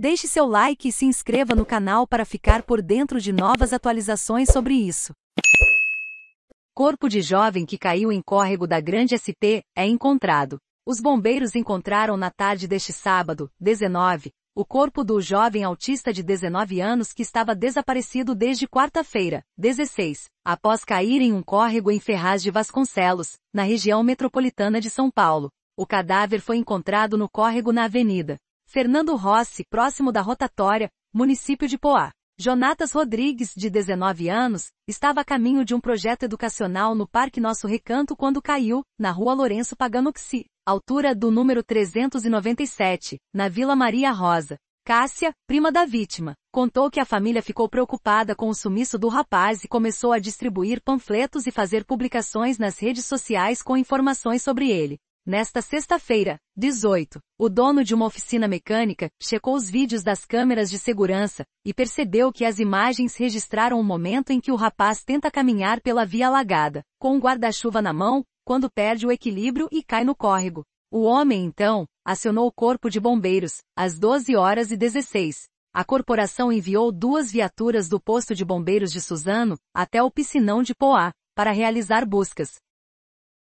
Deixe seu like e se inscreva no canal para ficar por dentro de novas atualizações sobre isso. Corpo de jovem que caiu em córrego da Grande SP é encontrado. Os bombeiros encontraram na tarde deste sábado, 19, o corpo do jovem autista de 19 anos que estava desaparecido desde quarta-feira, 16, após cair em um córrego em Ferraz de Vasconcelos, na região metropolitana de São Paulo. O cadáver foi encontrado no córrego na avenida Fernando Rossi, próximo da rotatória, município de Poá. Jonatas Rodrigues, de 19 anos, estava a caminho de um projeto educacional no Parque Nosso Recanto quando caiu, na rua Lourenço Paganoxi, altura do número 397, na Vila Maria Rosa. Cássia, prima da vítima, contou que a família ficou preocupada com o sumiço do rapaz e começou a distribuir panfletos e fazer publicações nas redes sociais com informações sobre ele. Nesta sexta-feira, 18, o dono de uma oficina mecânica checou os vídeos das câmeras de segurança e percebeu que as imagens registraram o momento em que o rapaz tenta caminhar pela via alagada, com um guarda-chuva na mão, quando perde o equilíbrio e cai no córrego. O homem, então, acionou o Corpo de Bombeiros, às 12 horas e 16. A corporação enviou duas viaturas do posto de bombeiros de Suzano até o piscinão de Poá, para realizar buscas,